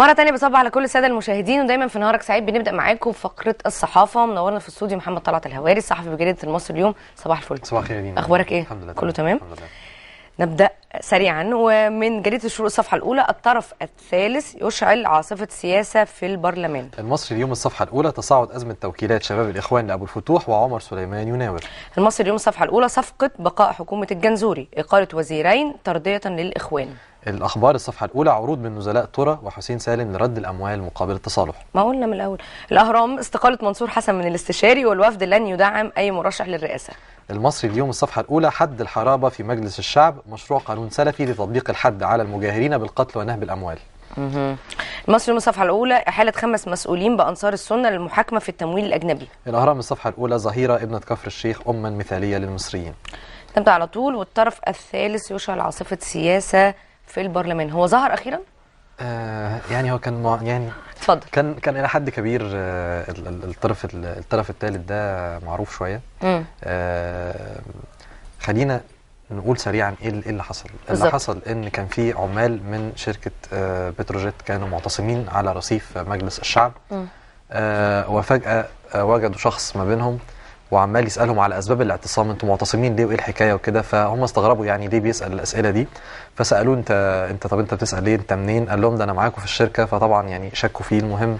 مره تانية بصبح على كل الساده المشاهدين ودايما في نهارك سعيد بنبدا معاكم بفقره الصحافه منورنا في الاستوديو محمد طلعت الهواري الصحفي بجريده المصري اليوم صباح الفل صباح الخير اخبارك ايه الحمد لله كله تمام الحمد لله. نبدا سريعا ومن جريده الشروق الصفحه الاولى الطرف الثالث يشعل عاصفه سياسه في البرلمان. المصري اليوم الصفحه الاولى تصاعد ازمه توكيلات شباب الاخوان لابو الفتوح وعمر سليمان يناور. المصري اليوم الصفحه الاولى صفقه بقاء حكومه الجنزوري اقاله وزيرين ترضيه للاخوان. الاخبار الصفحه الاولى عروض من نزلاء ترى وحسين سالم لرد الاموال مقابل التصالح ما قلنا من الاول الاهرام استقاله منصور حسن من الاستشاري والوفد لن يدعم اي مرشح للرئاسه المصري اليوم الصفحة الأولى حد الحرابة في مجلس الشعب مشروع قانون سلفي لتطبيق الحد على المجاهرين بالقتل ونهب الأموال المصري من الصفحة الأولى إحالة خمس مسؤولين بأنصار السنة للمحاكمة في التمويل الأجنبي الأهرام الصفحة الأولى ظهيرة ابنة كفر الشيخ أما مثالية للمصريين تمت على طول والطرف الثالث يشعل عاصفة سياسة في البرلمان هو ظهر أخيرا؟ آه يعني هو كان يعني اتفضل كان كان الى حد كبير آه، الطرف الطرف الثالث ده معروف شويه آه، خلينا نقول سريعا ايه, إيه اللي حصل بالزبط. اللي حصل ان كان في عمال من شركه آه، بتروجيت كانوا معتصمين على رصيف مجلس الشعب وفجاه وجدوا شخص ما بينهم وعمال يسالهم على اسباب الاعتصام انتم معتصمين ليه وايه الحكايه وكده فهم استغربوا يعني ليه بيسال الاسئله دي فسالوه انت انت طب انت بتسال ليه انت منين قال لهم ده انا معاكم في الشركه فطبعا يعني شكوا فيه المهم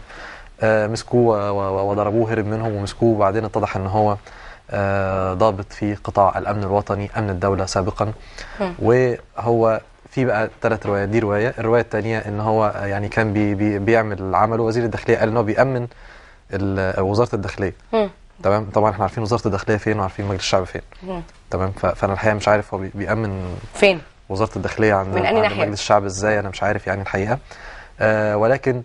آه، مسكوه وضربوه هرب منهم ومسكوه وبعدين اتضح ان هو آه، ضابط في قطاع الامن الوطني امن الدوله سابقا وهو في بقى ثلاث روايات دي روايه الروايه الثانيه ان هو يعني كان بي بي بيعمل عمله وزير الداخليه قال ان هو بيامن وزاره الداخليه تمام طبعا احنا عارفين وزاره الداخليه فين وعارفين مجلس الشعب فين تمام فانا الحقيقه مش عارف هو بيامن فين وزاره الداخليه عن من مجلس الشعب ازاي انا مش عارف يعني الحقيقه آه ولكن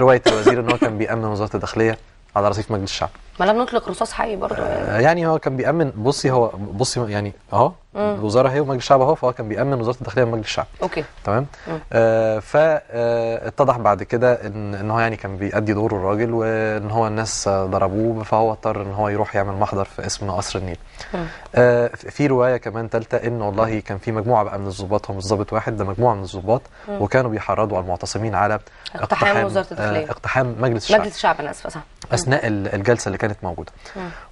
روايه الوزير ان هو كان بيامن وزاره الداخليه على رصيف مجلس الشعب ما لم نطلق رصاص حي برضه آه يعني هو كان بيامن بصي هو بصي يعني اهو الوزاره هي ومجلس الشعب هو فهو كان بيامن وزاره الداخليه ومجلس الشعب اوكي تمام آه فاتضح آه، بعد كده ان ان هو يعني كان بيأدي دوره الراجل وان هو الناس ضربوه فهو اضطر ان هو يروح يعمل محضر في اسم قصر النيل آه في روايه كمان ثالثه ان والله كان في مجموعه بقى من الضباط هو مش واحد ده مجموعه من الضباط وكانوا بيحرضوا على المعتصمين على اقتحام وزاره آه، الداخليه آه اقتحام مجلس الشعب مجلس الشعب انا اسفه صح اثناء الجلسه اللي كانت موجوده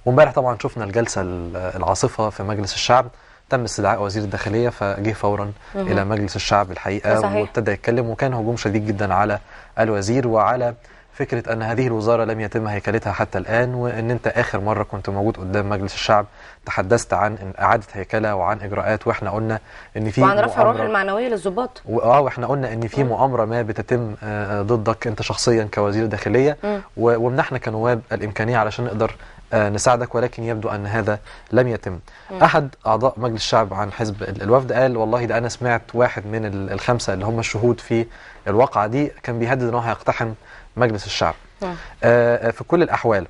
وامبارح طبعا شفنا الجلسه العاصفه في مجلس الشعب تم استدعاء وزير الداخليه فجه فورا مه. الى مجلس الشعب الحقيقه صحيح. وابتدى يتكلم وكان هجوم شديد جدا على الوزير وعلى فكره ان هذه الوزاره لم يتم هيكلتها حتى الان وان انت اخر مره كنت موجود قدام مجلس الشعب تحدثت عن اعاده هيكله وعن اجراءات واحنا قلنا ان في وعن رفع الروح المعنويه للظباط اه واحنا قلنا ان في مؤامره ما بتتم آه، ضدك انت شخصيا كوزير داخليه ومنحنا كنواب الامكانيه علشان نقدر آه، نساعدك ولكن يبدو أن هذا لم يتم أحد أعضاء مجلس الشعب عن حزب الوفد قال والله ده أنا سمعت واحد من الخمسة اللي هم الشهود في الواقعة دي كان بيهدد أنه هيقتحم مجلس الشعب آه، آه، في كل الأحوال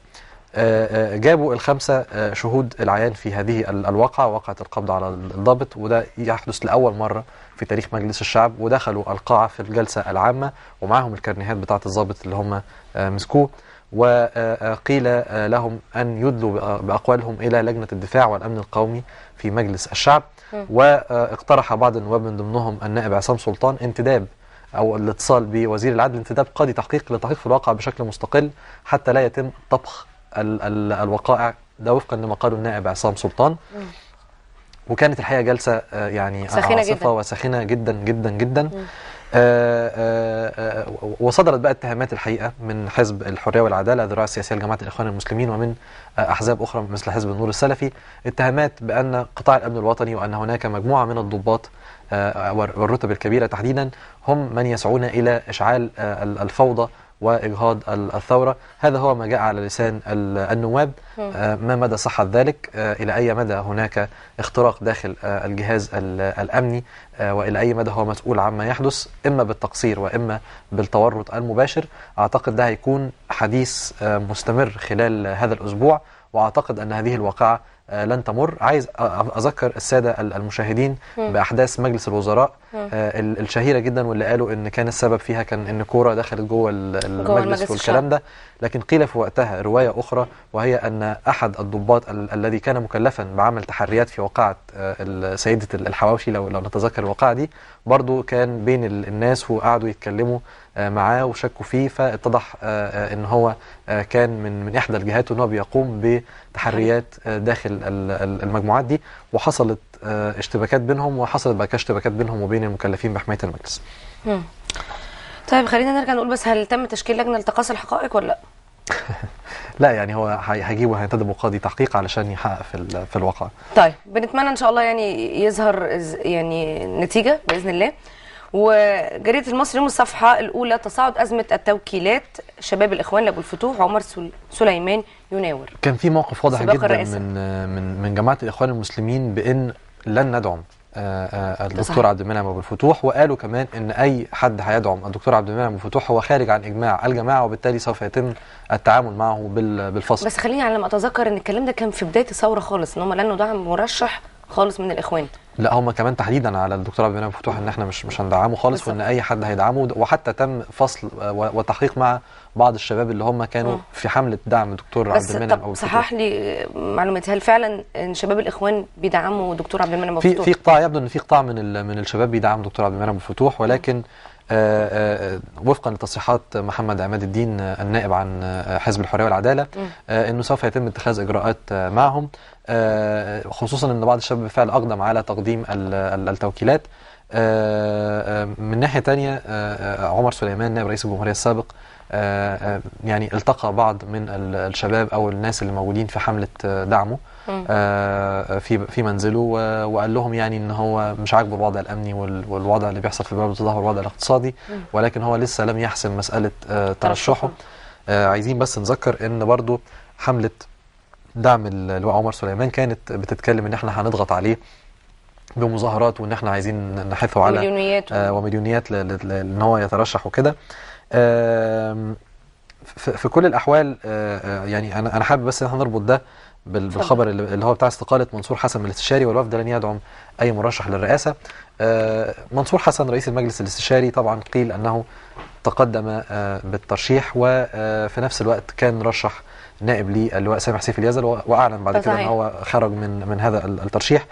جابوا الخمسة شهود العيان في هذه الواقعة واقعة القبض على الضابط وده يحدث لأول مرة في تاريخ مجلس الشعب ودخلوا القاعة في الجلسة العامة ومعهم الكرنيهات بتاعة الضابط اللي هم مسكوه وقيل لهم أن يدلوا بأقوالهم إلى لجنة الدفاع والأمن القومي في مجلس الشعب واقترح بعض النواب من ضمنهم النائب عصام سلطان انتداب أو الاتصال بوزير العدل انتداب قاضي تحقيق لتحقيق في الواقع بشكل مستقل حتى لا يتم طبخ الوقائع ده وفقا لما قاله النائب عصام سلطان وكانت الحقيقه جلسه آه، يعني سخينه جدا وسخينه جدا جدا جدا آه، آه، آه، وصدرت بقى اتهامات الحقيقه من حزب الحريه والعداله ذراع السياسيه لجماعه الاخوان المسلمين ومن احزاب اخرى مثل حزب النور السلفي اتهامات بان قطاع الامن الوطني وان هناك مجموعه من الضباط والرتب الكبيره تحديدا هم من يسعون الى اشعال الفوضى وإجهاض الثورة هذا هو ما جاء على لسان النواب آه، ما مدى صحة ذلك آه، إلى أي مدى هناك اختراق داخل آه، الجهاز الأمني وإلى أي مدى هو مسؤول عما يحدث إما بالتقصير وإما بالتورط المباشر أعتقد ده هيكون حديث مستمر خلال هذا الأسبوع وأعتقد أن هذه الواقعة لن تمر عايز أذكر السادة المشاهدين بأحداث مجلس الوزراء آه. آه، الشهيره جدا واللي قالوا ان كان السبب فيها كان ان كوره دخلت جوه المجلس والكلام ده لكن قيل في وقتها روايه اخرى وهي ان احد الضباط ال الذي كان مكلفا بعمل تحريات في وقعه آه، سيده الحواوشي لو لو نتذكر الوقعه دي برضو كان بين الناس وقعدوا يتكلموا معاه وشكوا فيه فاتضح ان هو كان من من احدى الجهات ان هو بيقوم بتحريات داخل المجموعات دي وحصلت آه، اشتباكات بينهم وحصلت بقى اشتباكات بينهم وبين المكلفين بحمايه المجلس. طيب خلينا نرجع نقول بس هل تم تشكيل لجنه لتقاصي الحقائق ولا لا؟ لا يعني هو هيجيبوا وهينتدب قاضي تحقيق علشان يحقق في في الواقع. طيب بنتمنى ان شاء الله يعني يظهر يعني نتيجه باذن الله. وجريده المصري يوم الصفحه الاولى تصاعد ازمه التوكيلات شباب الاخوان لابو الفتوح عمر سليمان يناور كان في موقف واضح جدا الرئيسة. من آه، من من جماعه الاخوان المسلمين بان لن ندعم آه، آه، الدكتور عبد المنعم ابو الفتوح وقالوا كمان ان اي حد هيدعم الدكتور عبد المنعم ابو الفتوح هو خارج عن اجماع الجماعه وبالتالي سوف يتم التعامل معه بالفصل بس خليني على ما اتذكر ان الكلام ده كان في بدايه الثوره خالص ان هم لن ندعم مرشح خالص من الاخوان لا هم كمان تحديدا على الدكتور عبد المنعم فتوح ان احنا مش مش هندعمه خالص بالزبط. وان اي حد هيدعمه وحتى تم فصل وتحقيق مع بعض الشباب اللي هم كانوا م. في حمله دعم دكتور عبد المنعم او صحح لي معلومات هل فعلا شباب الاخوان بيدعموا دكتور عبد المنعم في في قطاع يبدو ان في قطاع من من الشباب بيدعم دكتور عبد المنعم فتوح ولكن م. آه، آه، وفقا لتصريحات محمد عماد الدين آه، النائب عن حزب الحريه والعداله انه سوف يتم اتخاذ اجراءات معهم خصوصا ان بعض الشباب بالفعل اقدم على تقديم التوكيلات من ناحيه تانية عمر سليمان نائب رئيس الجمهوريه السابق يعني التقى بعض من الشباب او الناس اللي موجودين في حمله دعمه آه، في في منزله وقال لهم يعني ان هو مش عاجبه الوضع الامني والوضع اللي بيحصل في البلد بتظهر الوضع الاقتصادي ولكن هو لسه لم يحسم مساله آه، ترشحه آه، عايزين بس نذكر ان برضو حمله دعم اللواء عمر سليمان كانت بتتكلم ان احنا هنضغط عليه بمظاهرات وان احنا عايزين نحثه على مليونيات آه ومليونيات ان هو يترشح وكده آه في كل الاحوال آه يعني انا انا حابب بس ان احنا نربط ده بالخبر اللي هو بتاع استقاله منصور حسن من الاستشاري والوفد لن يدعم اي مرشح للرئاسه آه، منصور حسن رئيس المجلس الاستشاري طبعا قيل انه تقدم آه، بالترشيح وفي آه، نفس الوقت كان رشح نائب للواء سامح سيف اليزل واعلن بعد كده ان هو خرج من من هذا الترشيح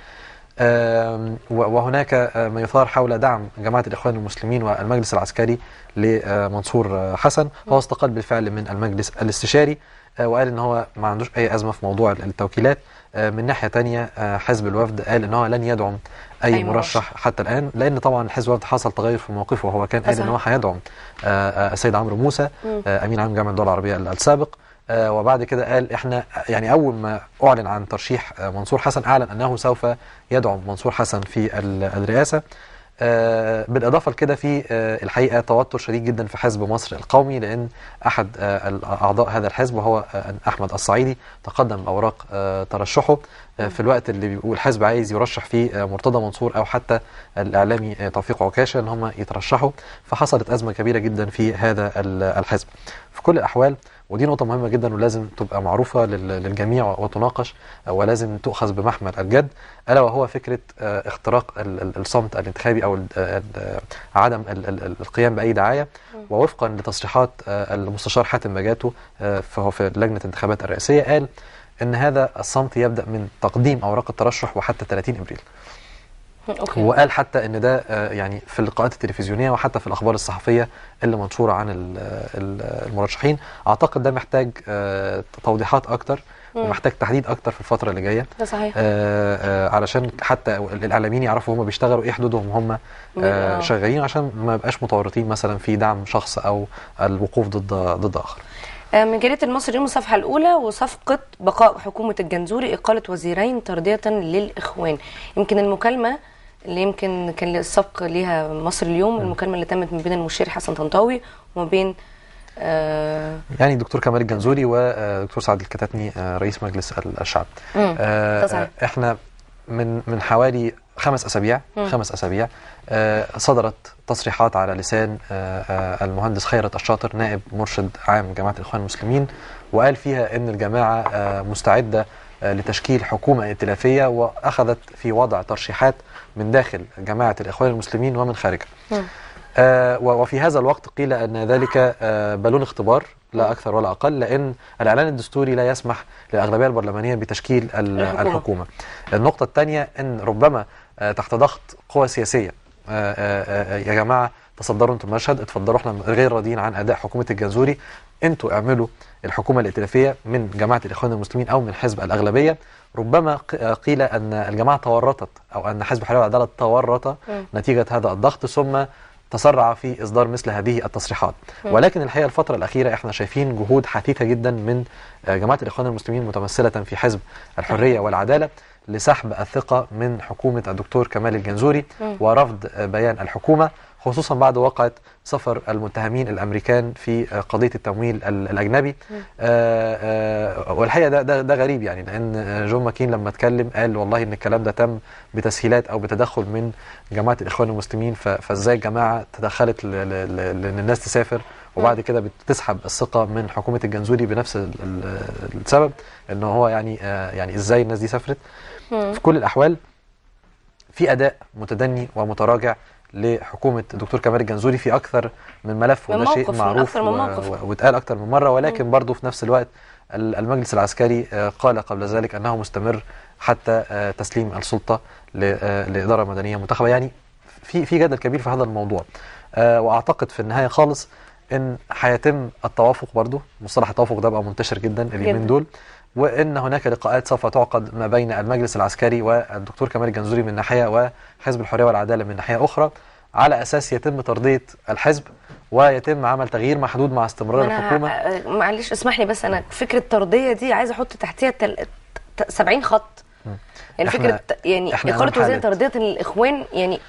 وهناك ما يثار حول دعم جماعة الإخوان المسلمين والمجلس العسكري لمنصور حسن هو استقال بالفعل من المجلس الاستشاري آه، وقال ان هو ما عندوش اي ازمه في موضوع التوكيلات آه، من ناحيه تانية آه، حزب الوفد قال ان هو لن يدعم اي, أي مرشح حتى الان لان طبعا حزب الوفد حصل تغير في موقفه وهو كان قال ان هو هيدعم السيد عمرو موسى امين عام جامعه الدول العربيه السابق وبعد كده قال احنا يعني اول ما اعلن عن ترشيح منصور حسن اعلن انه سوف يدعم منصور حسن في الرئاسه آه، بالاضافه لكده في آه، الحقيقه توتر شديد جدا في حزب مصر القومي لان احد آه، اعضاء هذا الحزب وهو احمد الصعيدي تقدم اوراق ترشحه في الوقت اللي الحزب عايز يرشح فيه مرتضى منصور او حتى الاعلامي توفيق عكاشه ان هم يترشحوا فحصلت ازمه كبيره جدا في هذا الحزب في كل الاحوال ودي نقطة مهمة جدا ولازم تبقى معروفة للجميع وتناقش ولازم تؤخذ بمحمل الجد ألا وهو فكرة آه، اختراق الصمت الانتخابي أو عدم القيام بأي دعاية ووفقا لتصريحات آه، المستشار حاتم بجاتو آه، فهو في لجنة الانتخابات الرئاسية قال إن هذا الصمت يبدأ من تقديم أوراق الترشح وحتى 30 إبريل هو وقال حتى ان ده آه، يعني في اللقاءات التلفزيونيه وحتى في الاخبار الصحفيه اللي منشوره عن المرشحين اعتقد ده محتاج آه، توضيحات اكتر ومحتاج تحديد اكتر في الفتره اللي جايه ده صحيح آه، علشان حتى الاعلاميين يعرفوا هم بيشتغلوا ايه حدودهم هم شغالين عشان ما يبقاش متورطين مثلا في دعم شخص او الوقوف ضد ضد اخر من جريده المصري يوم الصفحه الاولى وصفقه بقاء حكومه الجنزوري اقاله وزيرين ترضيه للاخوان يمكن المكالمه اللي يمكن كان السبق ليها مصر اليوم م. المكالمه اللي تمت ما بين المشير حسن طنطاوي وما بين آه يعني دكتور كمال الجنزوري ودكتور آه، سعد الكتاتني آه، رئيس مجلس الشعب آه،, آه احنا من من حوالي خمس اسابيع م. خمس اسابيع آه صدرت تصريحات على لسان المهندس خيرت الشاطر نائب مرشد عام جماعه الاخوان المسلمين وقال فيها ان الجماعه مستعده آه، لتشكيل حكومة ائتلافية وأخذت في وضع ترشيحات من داخل جماعة الإخوان المسلمين ومن خارجها نعم. آه، وفي هذا الوقت قيل أن ذلك آه، بالون اختبار لا نعم. أكثر ولا أقل لأن الإعلان الدستوري لا يسمح للأغلبية البرلمانية بتشكيل الحكومة, النقطة الثانية أن ربما تحت ضغط قوى سياسية يا جماعة تصدروا انتم المشهد اتفضلوا احنا غير راضيين عن اداء حكومه الجنزوري انتوا اعملوا الحكومة الائتلافية من جماعة الإخوان المسلمين أو من حزب الأغلبية ربما قيل أن الجماعة تورطت أو أن حزب حلال العدالة تورط نتيجة هذا الضغط ثم تسرع في إصدار مثل هذه التصريحات ولكن الحقيقة الفترة الأخيرة إحنا شايفين جهود حثيثة جدا من آه، جماعة الإخوان المسلمين متمثلة في حزب الحرية والعدالة لسحب الثقة من حكومة الدكتور كمال الجنزوري ورفض آه، بيان الحكومة خصوصا بعد واقعة سفر المتهمين الأمريكان في آه، قضية التمويل الأجنبي آه، آه، والحقيقة ده, ده, ده غريب يعني لأن جون ماكين لما اتكلم قال والله إن الكلام ده تم بتسهيلات أو بتدخل من جماعة الإخوان المسلمين فإزاي الجماعة تدخلت لأن الناس تسافر وبعد كده بتسحب الثقه من حكومه الجنزوري بنفس السبب ان هو يعني يعني ازاي الناس دي سافرت في كل الاحوال في اداء متدني ومتراجع لحكومه الدكتور كمال الجنزوري في اكثر من ملف وده شيء معروف من واتقال اكثر من مره ولكن برضه في نفس الوقت المجلس العسكري آه، قال قبل ذلك انه مستمر حتى آه، تسليم السلطه آه، لاداره مدنيه منتخبه يعني في في جدل كبير في هذا الموضوع واعتقد في النهايه خالص ان هيتم التوافق برضه مصطلح التوافق ده بقى منتشر جدا اليومين دول وان هناك لقاءات سوف تعقد ما بين المجلس العسكري والدكتور كمال الجنزوري من ناحيه وحزب الحريه والعداله من ناحيه اخرى على اساس يتم ترضيه الحزب ويتم عمل تغيير محدود مع استمرار الحكومه معلش اسمح لي بس انا فكره ترضيه دي عايز احط تحتيها 70 خط يعني فكره يعني اقاله وزير ترضيه الاخوان يعني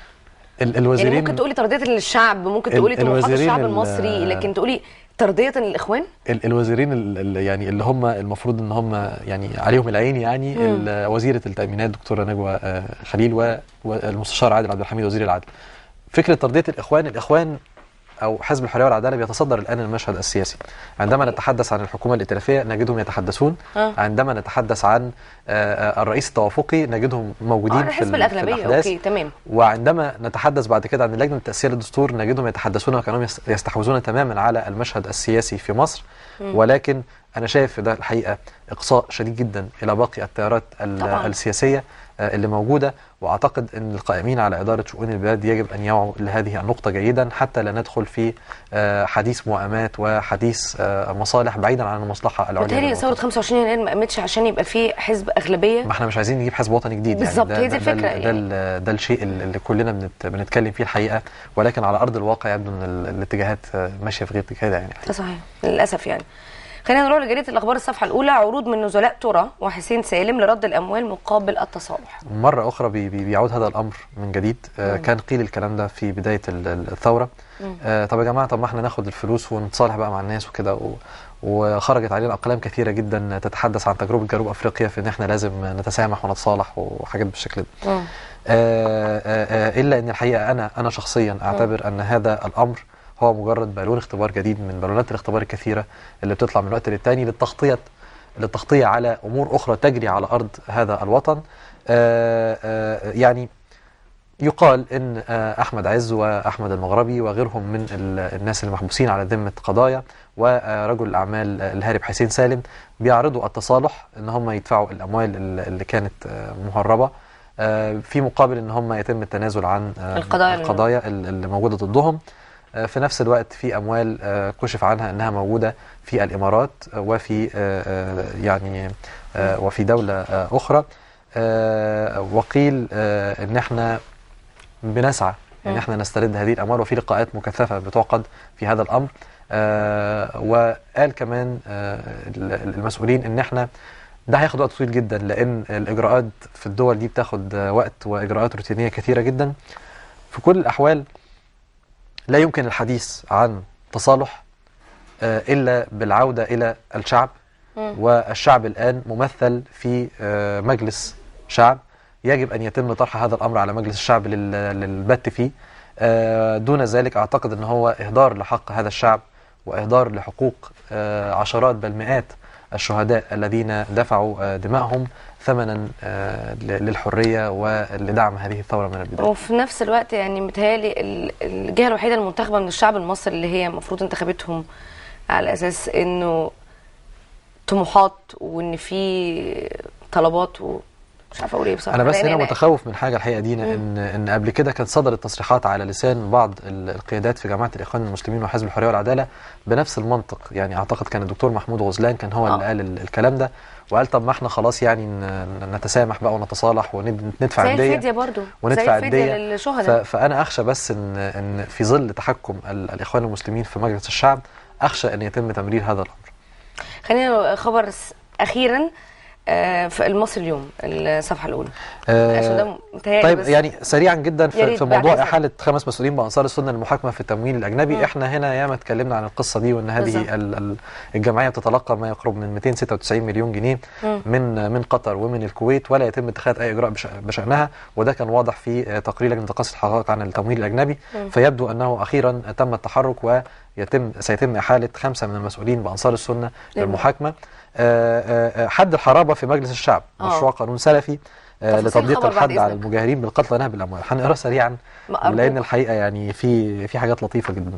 الوزيرين يعني ممكن تقولي ترضيه الشعب ممكن تقولي طموحات الشعب المصري لكن تقولي ترضيه الاخوان ال الوزيرين ال ال يعني اللي هم المفروض ان هم يعني عليهم العين يعني وزيره التامينات دكتوره نجوى آه، خليل والمستشار عادل عبد الحميد وزير العدل فكره ترضيه الاخوان الاخوان أو حزب الحرية والعدالة بيتصدر الآن المشهد السياسي عندما نتحدث عن الحكومة الائتلافية نجدهم يتحدثون آه. عندما نتحدث عن آه، آه، الرئيس التوافقي نجدهم موجودين آه في, في الأحداث أوكي. تمام. وعندما نتحدث بعد كده عن لجنة تأثير الدستور نجدهم يتحدثون وكانهم يستحوذون تماما على المشهد السياسي في مصر م. ولكن أنا شايف ده الحقيقة إقصاء شديد جدا إلى باقي التيارات السياسية آه، اللي موجودة وأعتقد أن القائمين على إدارة شؤون البلاد يجب أن يعوا لهذه النقطة جيدا حتى لا ندخل في آه، حديث موائمات وحديث آه، مصالح بعيدا عن المصلحة العليا بتهيألي ثورة 25 يناير ما قامتش عشان يبقى في حزب أغلبية ما احنا مش عايزين نجيب حزب وطني جديد يعني. بالظبط يعني هي دي الفكرة ده, يعني. ده, الشيء اللي كلنا بنتكلم فيه الحقيقة ولكن على أرض الواقع يبدو أن الاتجاهات ماشية في غير كده يعني ده صحيح للأسف يعني خلينا نروح لجريده الاخبار الصفحه الاولى عروض من نزلاء ترى وحسين سالم لرد الاموال مقابل التصالح مره اخرى بي بي بيعود هذا الامر من جديد آه كان قيل الكلام ده في بدايه الثوره آه طب يا جماعه طب ما احنا ناخد الفلوس ونتصالح بقى مع الناس وكده وخرجت علينا اقلام كثيره جدا تتحدث عن تجربه جنوب افريقيا في ان احنا لازم نتسامح ونتصالح وحاجات بالشكل ده آه آه آه الا ان الحقيقه انا انا شخصيا اعتبر ان هذا الامر هو مجرد بالون اختبار جديد من بالونات الاختبار الكثيرة اللي بتطلع من وقت للتاني للتغطية للتغطية على أمور أخرى تجري على أرض هذا الوطن آآ آه، آآ آه، يعني يقال ان آه، احمد عز واحمد المغربي وغيرهم من الناس المحبوسين على ذمه قضايا ورجل الاعمال الهارب حسين سالم بيعرضوا التصالح ان هم يدفعوا الاموال اللي كانت مهربه في مقابل ان هم يتم التنازل عن القضايا, القضايا اللي موجوده ضدهم آه، في نفس الوقت في اموال آه، كشف عنها انها موجوده في الامارات آه، وفي يعني وفي دوله اخرى وقيل ان احنا بنسعى ان احنا نسترد هذه الاموال وفي لقاءات مكثفه بتعقد في هذا الامر وقال كمان المسؤولين ان احنا ده هياخد وقت طويل جدا لان الاجراءات في الدول دي بتاخد وقت واجراءات روتينيه كثيره جدا في كل الاحوال لا يمكن الحديث عن تصالح آه، إلا بالعودة إلى الشعب والشعب الآن ممثل في آه، مجلس شعب يجب أن يتم طرح هذا الأمر على مجلس الشعب للبت فيه آه، دون ذلك أعتقد أن هو إهدار لحق هذا الشعب وإهدار لحقوق عشرات بل مئات الشهداء الذين دفعوا آه، دمائهم ثمنا آه، للحريه ولدعم هذه الثوره من البدايه. وفي نفس الوقت يعني متهيألي الجهه الوحيده المنتخبه من الشعب المصري اللي هي المفروض انتخبتهم على اساس انه طموحات وان في طلبات مش عارفه اقول ايه بصراحه انا بس هنا متخوف من حاجه الحقيقه دينا ان ان قبل كده كانت صدرت تصريحات على لسان بعض القيادات في جماعه الاخوان المسلمين وحزب الحريه والعداله بنفس المنطق يعني اعتقد كان الدكتور محمود غزلان كان هو آه. اللي قال الكلام ده وقال طب ما احنا خلاص يعني نتسامح بقى ونتصالح وندفع زي الفديه برضه وندفع زي الفديه للشهداء فانا اخشى بس ان ان في ظل تحكم الاخوان المسلمين في مجلس الشعب اخشى ان يتم تمرير هذا الامر خلينا خبر اخيرا آه، في المصري اليوم الصفحه الاولى آه عشان ده طيب بس يعني سريعا جدا في, في موضوع احاله خمس مسؤولين بانصار السنه للمحاكمه في التمويل الاجنبي مم. احنا هنا ياما اتكلمنا عن القصه دي وان هذه الجمعيه بتتلقى ما يقرب من 296 مليون جنيه مم. من من قطر ومن الكويت ولا يتم اتخاذ اي اجراء بشانها وده كان واضح في آه، تقرير لجنه قصه الحقائق عن التمويل الاجنبي مم. فيبدو انه اخيرا تم التحرك ويتم سيتم احاله خمسه من المسؤولين بانصار السنه للمحاكمه آه، آه، آه، حد الحرابه في مجلس الشعب مشروع قانون سلفي لتطبيق الحد على المجاهرين بالقتل ونهب الاموال هنقرا سريعا لان الحقيقه يعني في في حاجات لطيفه جدا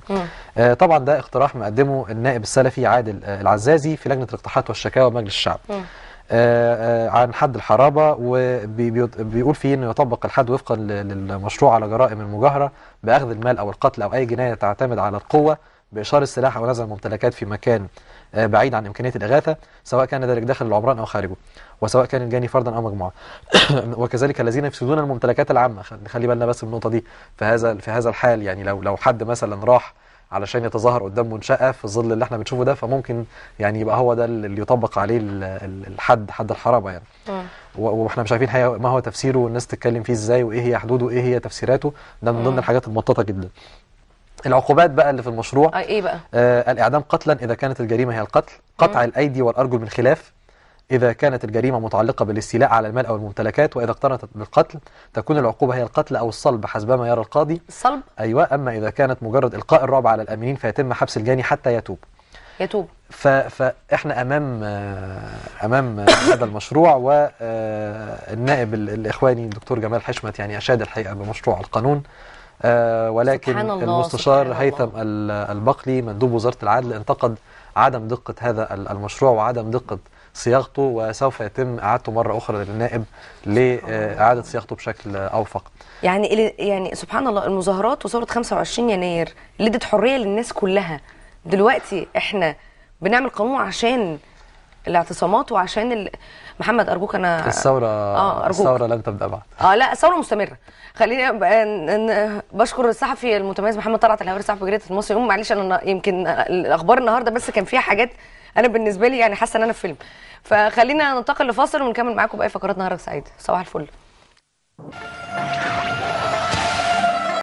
آه طبعا ده اقتراح مقدمه النائب السلفي عادل العزازي في لجنه الاقتراحات والشكاوى مجلس الشعب آه آه عن حد الحرابه وبيقول فيه انه يطبق الحد وفقا للمشروع على جرائم المجاهره باخذ المال او القتل او اي جنايه تعتمد على القوه بإشار السلاح أو نزع الممتلكات في مكان آه، بعيد عن إمكانية الإغاثة سواء كان ذلك داخل العمران أو خارجه وسواء كان الجاني فردا أو مجموعة وكذلك الذين يفسدون الممتلكات العامة نخلي بالنا بس من النقطة دي في هذا في هذا الحال يعني لو لو حد مثلا راح علشان يتظاهر قدام منشأة في الظل اللي احنا بنشوفه ده فممكن يعني يبقى هو ده اللي يطبق عليه الحد حد الحرابة يعني آه. واحنا مش عارفين ما هو تفسيره والناس تتكلم فيه ازاي وايه هي حدوده وايه هي تفسيراته ده من آه. ضمن الحاجات المطاطة جدا العقوبات بقى اللي في المشروع آه ايه بقى آه الاعدام قتلا اذا كانت الجريمه هي القتل قطع مم. الايدي والارجل من خلاف إذا كانت الجريمة متعلقة بالاستيلاء على المال أو الممتلكات وإذا اقترنت بالقتل تكون العقوبة هي القتل أو الصلب حسبما يرى القاضي الصلب؟ أيوة أما إذا كانت مجرد إلقاء الرعب على الامنين فيتم حبس الجاني حتى يتوب يتوب ف... فإحنا أمام آه، أمام هذا المشروع والنائب آه، الإخواني الدكتور جمال حشمت يعني أشاد الحقيقة بمشروع القانون آه، ولكن سبحان الله المستشار سبحان هيثم الله. البقلي مندوب وزارة العدل انتقد عدم دقة هذا المشروع وعدم دقة صياغته وسوف يتم اعادته مره اخرى للنائب لاعاده صياغته بشكل اوفق. يعني يعني سبحان الله المظاهرات وثوره 25 يناير لدت حريه للناس كلها. دلوقتي احنا بنعمل قانون عشان الاعتصامات وعشان ال... محمد ارجوك انا الثوره اه أرجوك. الثوره لن تبدا بعد اه لا الثوره مستمره خليني آه، بشكر الصحفي المتميز محمد طلعت الهواري صحفي جريده المصري يوم معلش انا يمكن الاخبار النهارده بس كان فيها حاجات انا بالنسبه لي يعني حاسه ان انا في فيلم فخلينا ننتقل لفاصل ونكمل معاكم باقي فقرات نهارك سعيد صباح الفل